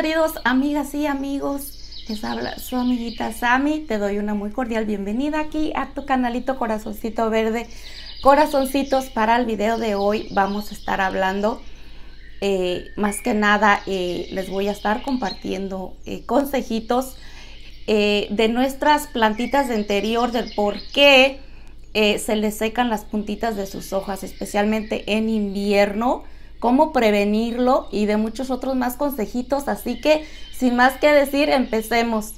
queridos amigas y amigos, les habla su amiguita Sami. Te doy una muy cordial bienvenida aquí a tu canalito Corazoncito Verde. Corazoncitos, para el video de hoy vamos a estar hablando, eh, más que nada eh, les voy a estar compartiendo eh, consejitos de nuestras plantitas de interior, del por qué se les secan las puntitas de sus hojas, especialmente en invierno cómo prevenirlo y de muchos otros más consejitos. Así que, sin más que decir, empecemos.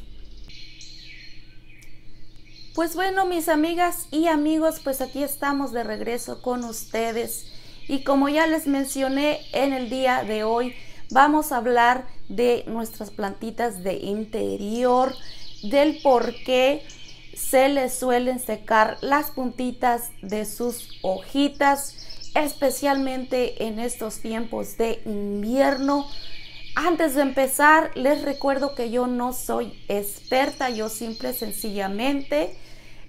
Pues bueno, mis amigas y amigos, pues aquí estamos de regreso con ustedes. Y como ya les mencioné en el día de hoy, vamos a hablar de nuestras plantitas de interior, del por qué se les suelen secar las puntitas de sus hojitas, especialmente en estos tiempos de invierno. Antes de empezar, les recuerdo que yo no soy experta, yo simple sencillamente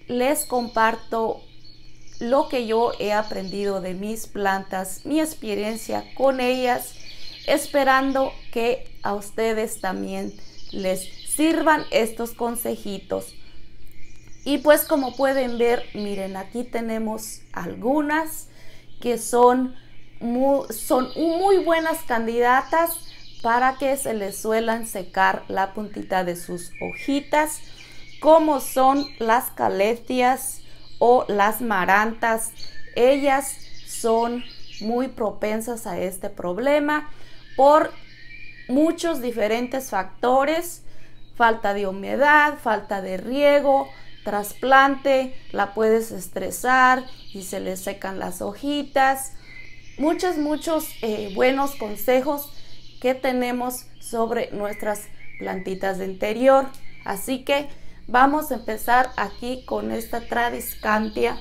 les comparto lo que yo he aprendido de mis plantas, mi experiencia con ellas, esperando que a ustedes también les sirvan estos consejitos. Y pues como pueden ver, miren, aquí tenemos algunas que son muy, son muy buenas candidatas para que se les suelan secar la puntita de sus hojitas, como son las caletias o las marantas. Ellas son muy propensas a este problema por muchos diferentes factores, falta de humedad, falta de riego, trasplante, la puedes estresar y se le secan las hojitas. Muchos, muchos eh, buenos consejos que tenemos sobre nuestras plantitas de interior. Así que vamos a empezar aquí con esta Tradiscantia.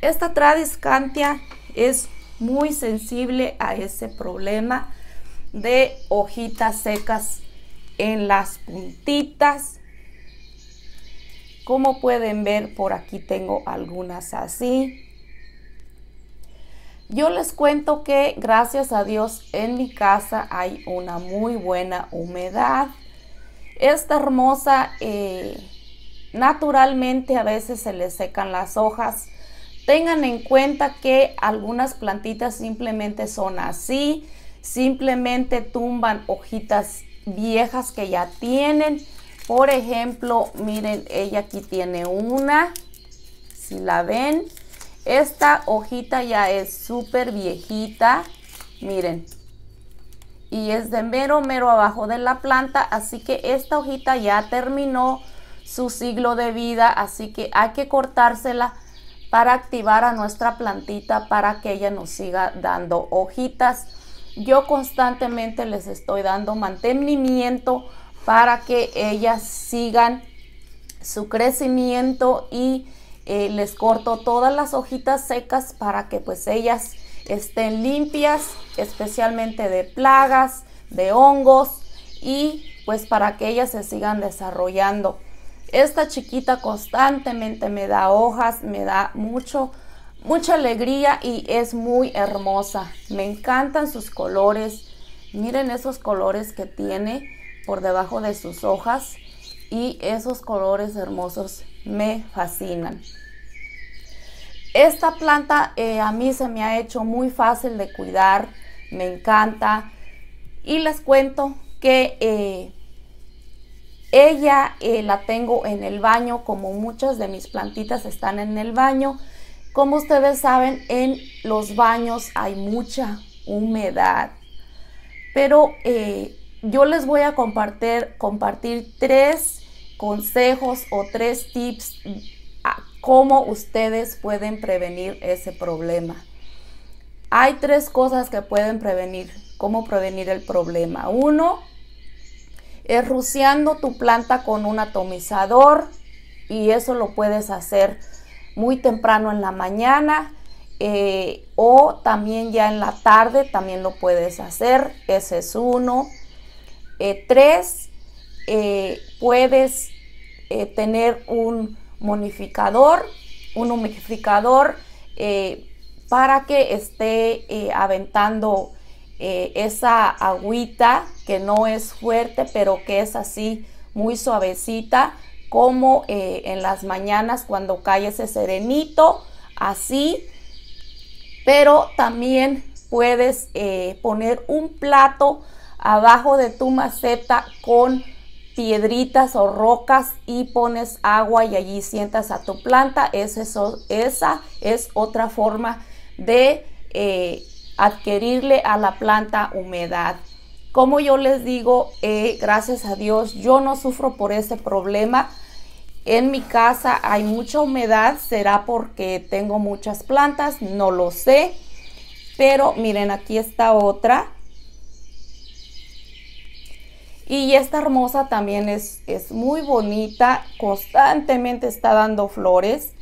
Esta Tradiscantia es muy sensible a ese problema de hojitas secas en las puntitas como pueden ver, por aquí tengo algunas así. Yo les cuento que gracias a Dios en mi casa hay una muy buena humedad. Esta hermosa, eh, naturalmente a veces se le secan las hojas. Tengan en cuenta que algunas plantitas simplemente son así, simplemente tumban hojitas viejas que ya tienen por ejemplo, miren, ella aquí tiene una, si la ven. Esta hojita ya es súper viejita, miren. Y es de mero, mero abajo de la planta, así que esta hojita ya terminó su siglo de vida, así que hay que cortársela para activar a nuestra plantita para que ella nos siga dando hojitas. Yo constantemente les estoy dando mantenimiento para que ellas sigan su crecimiento y eh, les corto todas las hojitas secas para que pues ellas estén limpias, especialmente de plagas, de hongos y pues para que ellas se sigan desarrollando. Esta chiquita constantemente me da hojas, me da mucho, mucha alegría y es muy hermosa. Me encantan sus colores. Miren esos colores que tiene por debajo de sus hojas y esos colores hermosos me fascinan. Esta planta eh, a mí se me ha hecho muy fácil de cuidar, me encanta y les cuento que eh, ella eh, la tengo en el baño como muchas de mis plantitas están en el baño. Como ustedes saben, en los baños hay mucha humedad, pero yo les voy a compartir, tres consejos o tres tips a cómo ustedes pueden prevenir ese problema. Hay tres cosas que pueden prevenir, cómo prevenir el problema. Uno, es tu planta con un atomizador y eso lo puedes hacer muy temprano en la mañana eh, o también ya en la tarde también lo puedes hacer. Ese es uno. Eh, tres, eh, puedes eh, tener un monificador, un humidificador para que esté aventando esa agüita que no es fuerte, pero que es así muy suavecita, como en las mañanas cuando cae ese serenito, así. Pero también puedes poner un plato abajo de tu maceta con piedritas o rocas y pones agua y allí sientas a tu planta. eso, esa es otra forma de eh, adquirirle a la planta humedad. Como yo les digo, eh, gracias a Dios, yo no sufro por ese problema. En mi casa hay mucha humedad, será porque tengo muchas plantas, no lo sé. Pero miren, aquí está otra y esta hermosa también es, es muy bonita, constantemente está dando flores.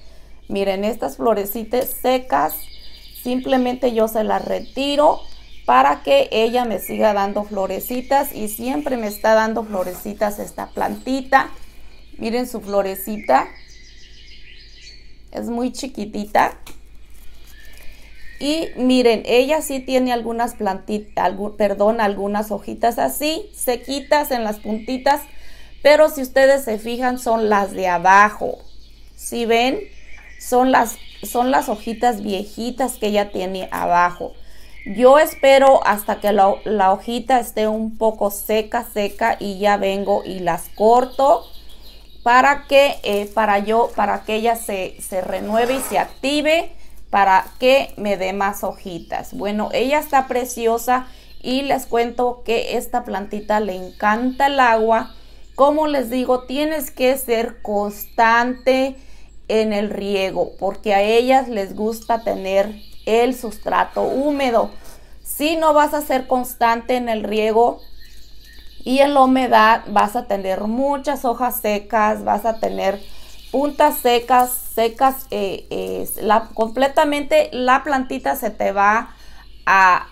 Miren, estas florecitas secas, simplemente yo se las retiro para que ella me siga dando florecitas y siempre me está dando florecitas esta plantita. Miren su florecita, es muy chiquitita, y miren, ella sí tiene algunas plantitas, perdón, algunas hojitas así, sequitas en las puntitas, pero si ustedes se fijan son las de abajo. Si ven? Son las, son las hojitas viejitas que ella tiene abajo. Yo espero hasta que la, hojita esté un poco seca, seca y ya vengo y las corto para que, eh, para yo, para que ella se, se renueve y se active para que me dé más hojitas. Bueno, ella está preciosa y les cuento que esta plantita le encanta el agua. Como les digo, tienes que ser constante en el riego porque a ellas les gusta tener el sustrato húmedo. Si no vas a ser constante en el riego y en la humedad, vas a tener muchas hojas secas, vas a tener puntas secas, secas, eh, eh, la, completamente la plantita se te va a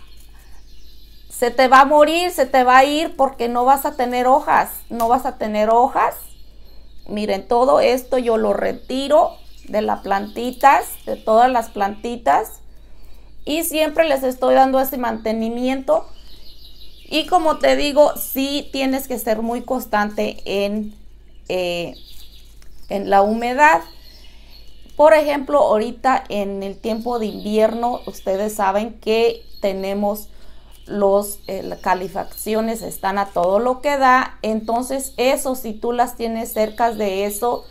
se te va a morir, se te va a ir porque no vas a tener hojas, no vas a tener hojas. Miren, todo esto yo lo retiro de las plantitas, de todas las plantitas. Y siempre les estoy dando ese mantenimiento. Y como te digo, si tienes que ser muy constante en eh, en la humedad. Por ejemplo, ahorita en el tiempo de invierno, ustedes saben que tenemos los eh, las calefacciones están a todo lo que da entonces eso si tú las tienes cerca de eso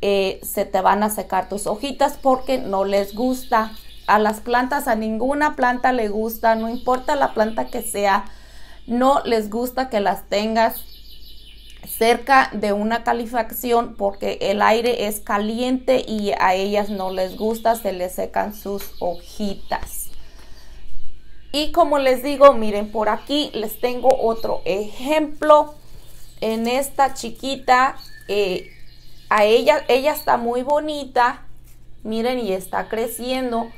eh, se te van a secar tus hojitas porque no les gusta a las plantas a ninguna planta le gusta no importa la planta que sea no les gusta que las tengas cerca de una calefacción porque el aire es caliente y a ellas no les gusta, se les secan sus hojitas. Y como les digo, miren por aquí les tengo otro ejemplo. En esta chiquita, eh, a ella, ella está muy bonita, miren y está creciendo,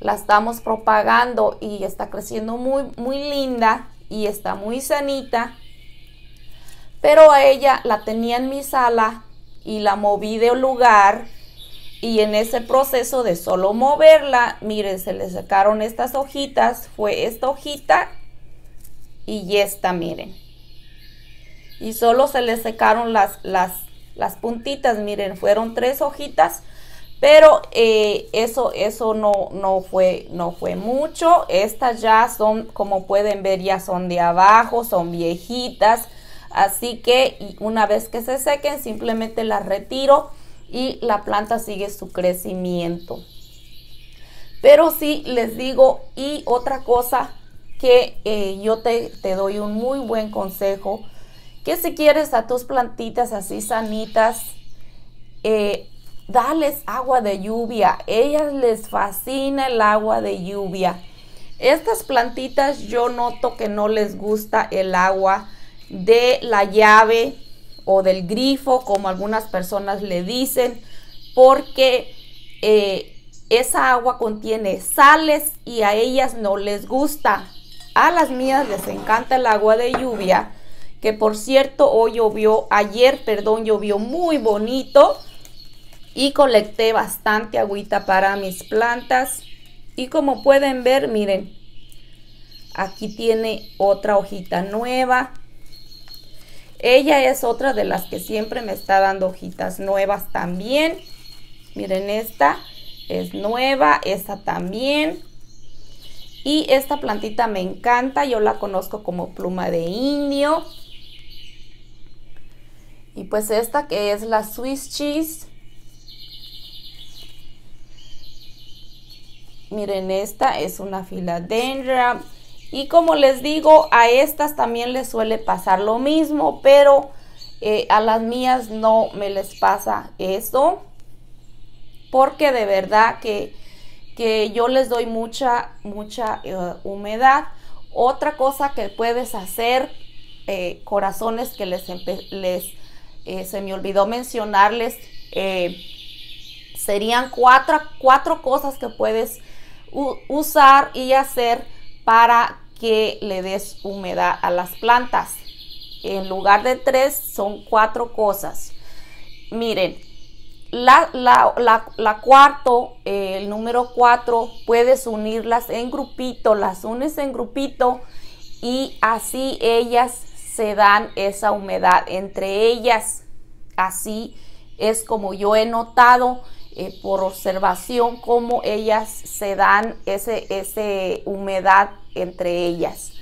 la estamos propagando y está creciendo muy, muy linda y está muy sanita pero a ella la tenía en mi sala y la moví de lugar y en ese proceso de solo moverla, miren, se le sacaron estas hojitas, fue esta hojita y esta, miren. Y solo se le secaron las, puntitas, miren, fueron tres hojitas, pero eh, eso, eso no, no, fue, no fue mucho. Estas ya son, como pueden ver, ya son de abajo, son viejitas Así que una vez que se sequen, simplemente las retiro y la planta sigue su crecimiento. Pero sí les digo, y otra cosa que eh, yo te, doy un muy buen consejo, que si quieres a tus plantitas así sanitas, eh, dales agua de lluvia. Ellas les fascina el agua de lluvia. Estas plantitas yo noto que no les gusta el agua de la llave o del grifo, como algunas personas le dicen, porque eh, esa agua contiene sales y a ellas no les gusta. A las mías les encanta el agua de lluvia, que por cierto hoy llovió, ayer, perdón, llovió muy bonito y colecté bastante agüita para mis plantas. Y como pueden ver, miren, aquí tiene otra hojita nueva ella es otra de las que siempre me está dando hojitas nuevas también. Miren esta, es nueva, esta también. Y esta plantita me encanta, yo la conozco como pluma de indio. Y pues esta que es la Swiss Cheese. Miren, esta es una filadendra. Y como les digo, a estas también les suele pasar lo mismo, pero eh, a las mías no me les pasa eso. Porque de verdad que, yo les doy mucha, mucha eh, humedad. Otra cosa que puedes hacer, eh, corazones que les, les se me olvidó mencionarles, serían cuatro cosas que puedes usar y hacer para que le des humedad a las plantas. En lugar de tres, son cuatro cosas. Miren, la, cuarto, eh, el número cuatro, puedes unirlas en grupito, las unes en grupito y así ellas se dan esa humedad entre ellas. Así es como yo he notado eh, por observación cómo ellas se dan ese, ese humedad entre ellas.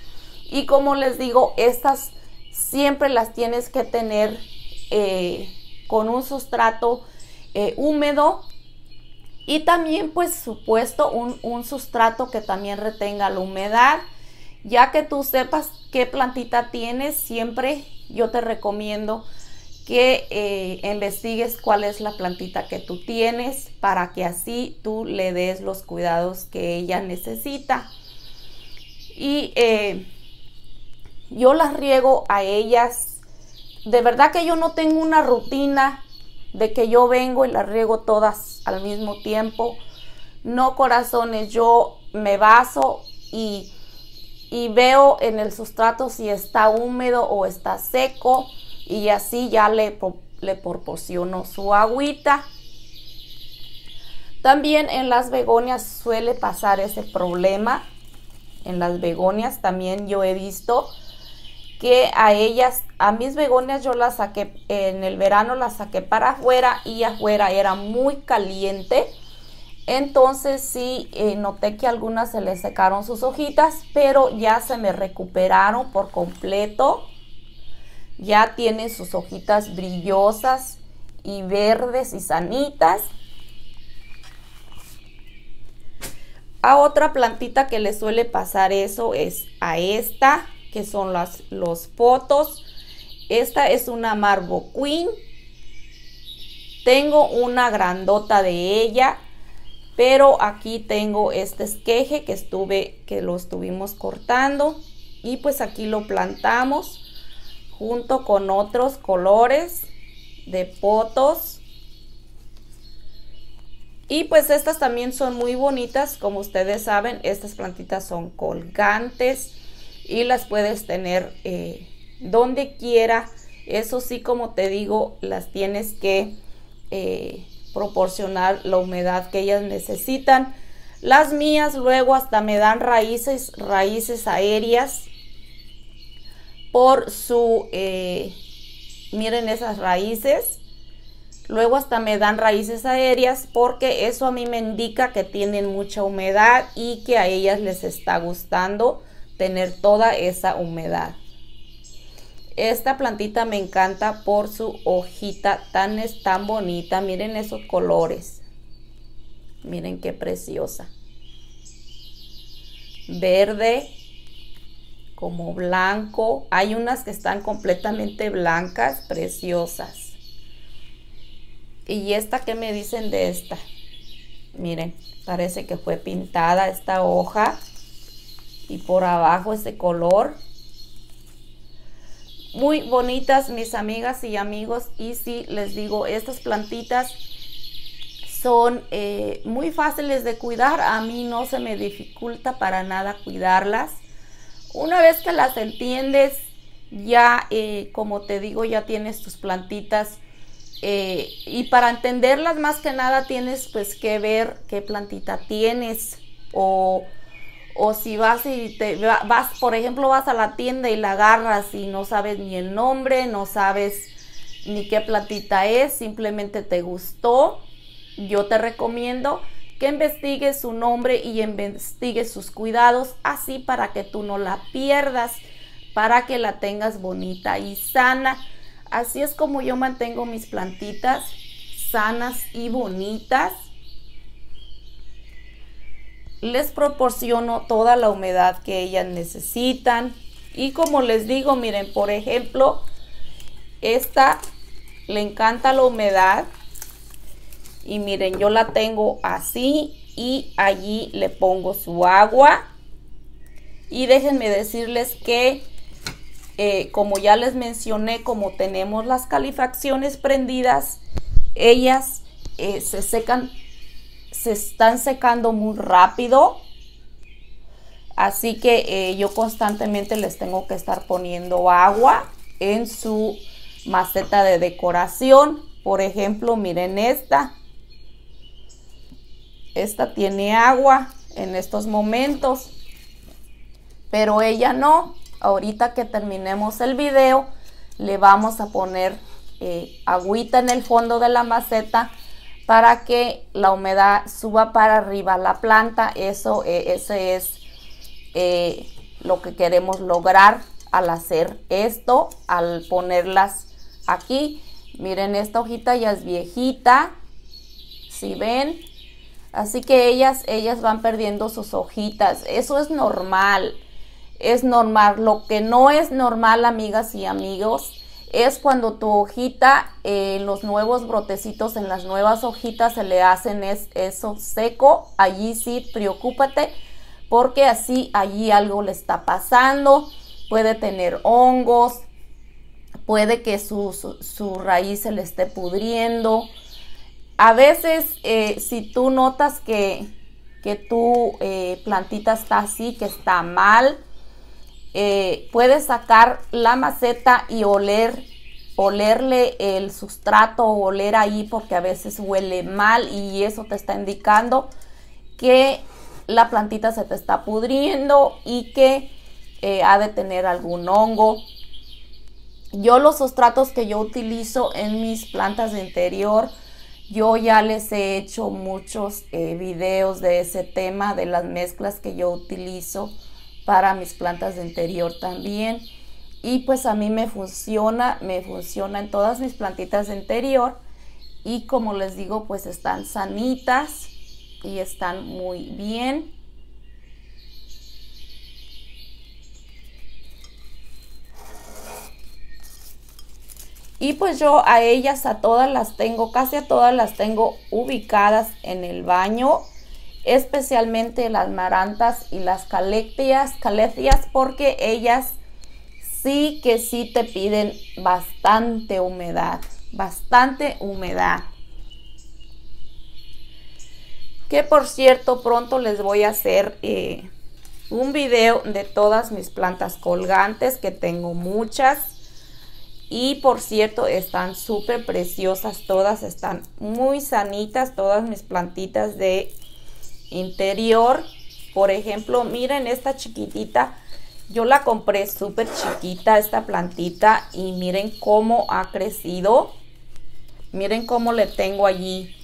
Y como les digo, estas siempre las tienes que tener eh, con un sustrato eh, húmedo y también, pues supuesto, un, sustrato que también retenga la humedad. Ya que tú sepas qué plantita tienes, siempre yo te recomiendo que eh, investigues cuál es la plantita que tú tienes para que así tú le des los cuidados que ella necesita. Y eh, yo las riego a ellas. De verdad que yo no tengo una rutina de que yo vengo y las riego todas al mismo tiempo. No, corazones, yo me baso y, y veo en el sustrato si está húmedo o está seco y así ya le, le proporciono su agüita. También en las begonias suele pasar ese problema en las begonias también yo he visto que a ellas, a mis begonias yo las saqué, en el verano las saqué para afuera y afuera era muy caliente. Entonces sí eh, noté que algunas se les secaron sus hojitas, pero ya se me recuperaron por completo. Ya tienen sus hojitas brillosas y verdes y sanitas. A otra plantita que le suele pasar eso es a esta, que son las, los potos. Esta es una Marbo Queen. Tengo una grandota de ella, pero aquí tengo este esqueje que estuve, que lo estuvimos cortando y pues aquí lo plantamos junto con otros colores de potos y pues estas también son muy bonitas, como ustedes saben, estas plantitas son colgantes y las puedes tener eh, donde quiera. Eso sí, como te digo, las tienes que eh, proporcionar la humedad que ellas necesitan. Las mías luego hasta me dan raíces, raíces aéreas por su, eh, miren esas raíces, Luego hasta me dan raíces aéreas porque eso a mí me indica que tienen mucha humedad y que a ellas les está gustando tener toda esa humedad. Esta plantita me encanta por su hojita tan es tan bonita. Miren esos colores. Miren qué preciosa. Verde, como blanco. Hay unas que están completamente blancas, preciosas. ¿Y esta qué me dicen de esta? Miren, parece que fue pintada esta hoja y por abajo ese color. Muy bonitas mis amigas y amigos y sí, les digo, estas plantitas son eh, muy fáciles de cuidar. A mí no se me dificulta para nada cuidarlas. Una vez que las entiendes, ya eh, como te digo, ya tienes tus plantitas eh, y para entenderlas más que nada tienes pues que ver qué plantita tienes o, o si vas y te vas, por ejemplo, vas a la tienda y la agarras y no sabes ni el nombre, no sabes ni qué plantita es, simplemente te gustó. Yo te recomiendo que investigues su nombre y investigues sus cuidados así para que tú no la pierdas, para que la tengas bonita y sana Así es como yo mantengo mis plantitas sanas y bonitas. Les proporciono toda la humedad que ellas necesitan. Y como les digo, miren, por ejemplo, esta le encanta la humedad. Y miren, yo la tengo así y allí le pongo su agua. Y déjenme decirles que eh, como ya les mencioné, como tenemos las calefacciones prendidas, ellas eh, se secan, se están secando muy rápido. Así que eh, yo constantemente les tengo que estar poniendo agua en su maceta de decoración. Por ejemplo, miren esta. Esta tiene agua en estos momentos, pero ella no ahorita que terminemos el video, le vamos a poner eh, agüita en el fondo de la maceta para que la humedad suba para arriba a la planta. Eso e, ese es eh, lo que queremos lograr al hacer esto, al ponerlas aquí. Miren, esta hojita ya es viejita, si ven. Así que ellas, ellas van perdiendo sus hojitas. Eso es normal es normal. Lo que no es normal, amigas y amigos, es cuando tu hojita, eh, los nuevos brotecitos en las nuevas hojitas se le hacen es, eso seco. Allí sí, preocúpate porque así allí algo le está pasando. Puede tener hongos, puede que su, raíz se le esté pudriendo. A veces, eh, si tú notas que, tu eh, plantita está así, que está mal, eh, puedes sacar la maceta y oler, olerle el sustrato, oler ahí porque a veces huele mal y eso te está indicando que la plantita se te está pudriendo y que eh, ha de tener algún hongo. Yo los sustratos que yo utilizo en mis plantas de interior, yo ya les he hecho muchos eh, videos de ese tema, de las mezclas que yo utilizo para mis plantas de interior también. Y pues a mí me funciona, me funciona en todas mis plantitas de interior. Y como les digo, pues están sanitas y están muy bien. Y pues yo a ellas, a todas las tengo, casi a todas las tengo ubicadas en el baño especialmente las marantas y las calectias, porque ellas sí que sí te piden bastante humedad, bastante humedad. Que por cierto, pronto les voy a hacer eh, un video de todas mis plantas colgantes, que tengo muchas. Y por cierto, están súper preciosas, todas están muy sanitas, todas mis plantitas de interior, por ejemplo, miren esta chiquitita, yo la compré súper chiquita esta plantita y miren cómo ha crecido. Miren cómo le tengo allí.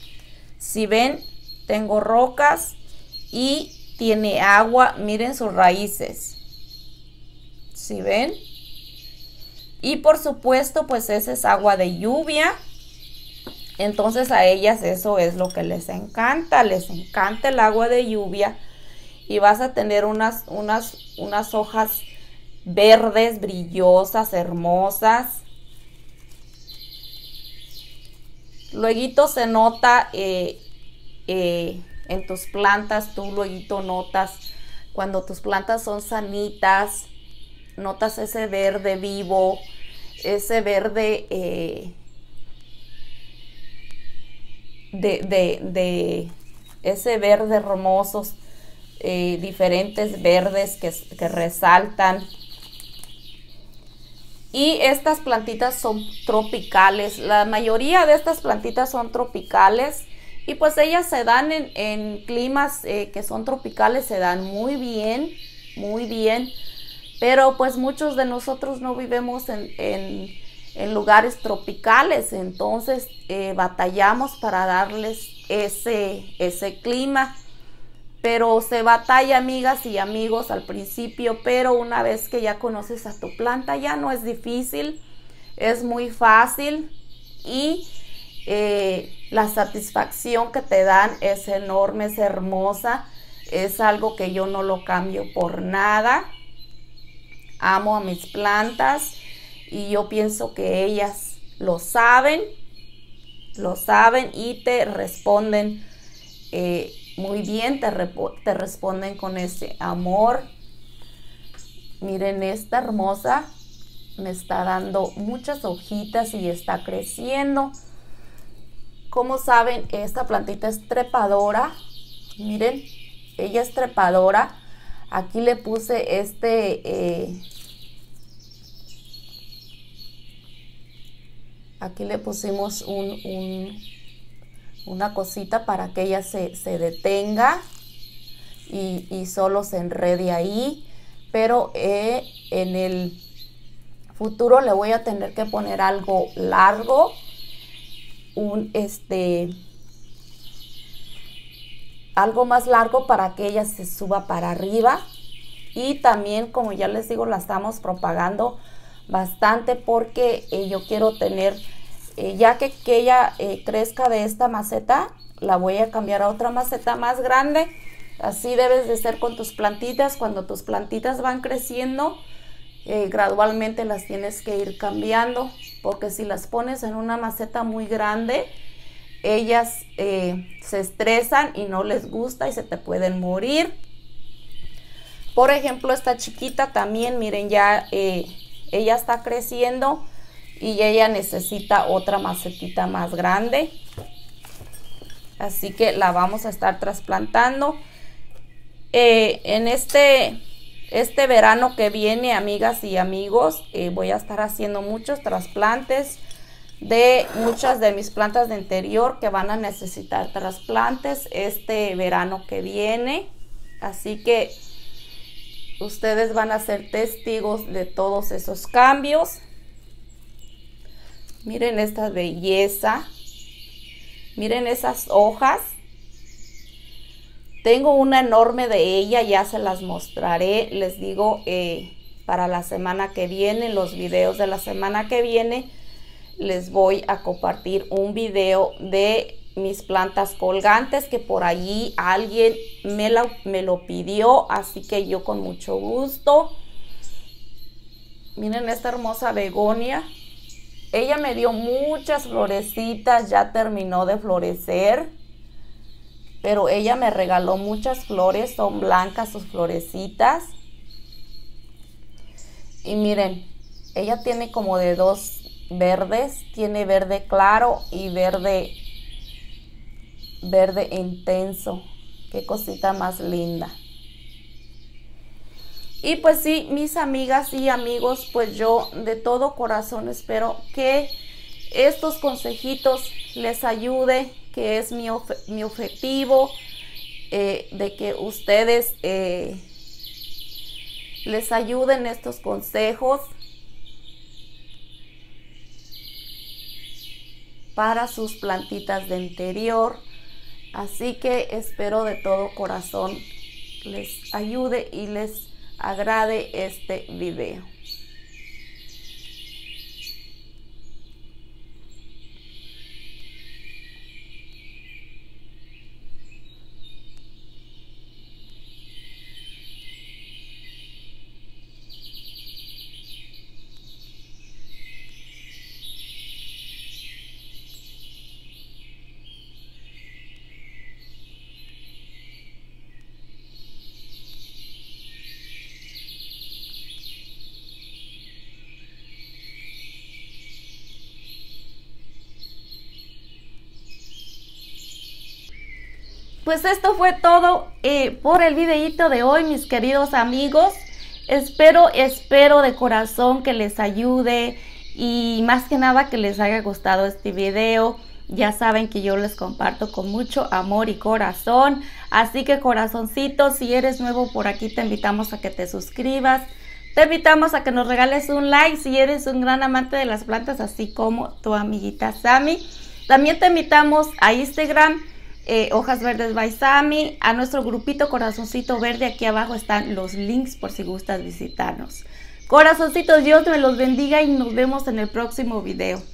Si ven, tengo rocas y tiene agua. Miren sus raíces. Si ven. Y por supuesto, pues ese es agua de lluvia. Entonces a ellas eso es lo que les encanta, les encanta el agua de lluvia y vas a tener unas, unas, unas hojas verdes, brillosas, hermosas. Luego se nota eh, eh, en tus plantas, tú luego notas cuando tus plantas son sanitas, notas ese verde vivo, ese verde... Eh, de, de, ese verde hermosos eh, diferentes verdes que, resaltan. Y estas plantitas son tropicales. La mayoría de estas plantitas son tropicales. Y pues ellas se dan en, en climas eh, que son tropicales, se dan muy bien, muy bien. Pero pues muchos de nosotros no vivimos en en lugares tropicales, entonces eh, batallamos para darles ese, ese clima. Pero se batalla, amigas y amigos, al principio, pero una vez que ya conoces a tu planta, ya no es difícil, es muy fácil y eh, la satisfacción que te dan es enorme, es hermosa, es algo que yo no lo cambio por nada. Amo a mis plantas y yo pienso que ellas lo saben, lo saben y te responden eh, muy bien, te, responden con ese amor. Miren, esta hermosa me está dando muchas hojitas y está creciendo. Como saben, esta plantita es trepadora. Miren, ella es trepadora. Aquí le puse este eh, Aquí le pusimos una cosita para que ella se, detenga y, solo se enrede ahí. Pero eh, en el futuro le voy a tener que poner algo largo. Un este algo más largo para que ella se suba para arriba y también como ya les digo la estamos propagando bastante porque eh, yo quiero tener eh, ya que, que ella eh, crezca de esta maceta, la voy a cambiar a otra maceta más grande. Así debes de ser con tus plantitas. Cuando tus plantitas van creciendo, eh, gradualmente las tienes que ir cambiando, porque si las pones en una maceta muy grande, ellas se estresan y no les gusta y se te pueden morir. Por ejemplo, esta chiquita también, miren, ya ella está creciendo y ella necesita otra macetita más grande así que la vamos a estar trasplantando eh, en este este verano que viene amigas y amigos eh, voy a estar haciendo muchos trasplantes de muchas de mis plantas de interior que van a necesitar trasplantes este verano que viene así que ustedes van a ser testigos de todos esos cambios Miren esta belleza. Miren esas hojas. Tengo una enorme de ella, ya se las mostraré. Les digo, eh, para la semana que viene, los videos de la semana que viene, les voy a compartir un video de mis plantas colgantes que por allí alguien me, la, me lo pidió, así que yo con mucho gusto. Miren esta hermosa begonia. Ella me dio muchas florecitas, ya terminó de florecer, pero ella me regaló muchas flores, son blancas sus florecitas. Y miren, ella tiene como de dos verdes, tiene verde claro y verde verde intenso. Qué cosita más linda. Y pues sí, mis amigas y amigos, pues yo de todo corazón espero que estos consejitos les ayude, que es mi, objetivo, eh, de que ustedes eh, les ayuden estos consejos para sus plantitas de interior. Así que espero de todo corazón les ayude y les agrade este video. pues esto fue todo eh, por el videíto de hoy, mis queridos amigos. Espero, espero de corazón que les ayude y más que nada que les haya gustado este video. Ya saben que yo les comparto con mucho amor y corazón. Así que corazoncito, si eres nuevo por aquí, te invitamos a que te suscribas. Te invitamos a que nos regales un like si eres un gran amante de las plantas, así como tu amiguita Sami. También te invitamos a Instagram eh, hojas Verdes by a nuestro grupito Corazoncito Verde, aquí abajo están los links por si gustas visitarnos. Corazoncitos, Dios me los bendiga y nos vemos en el próximo video.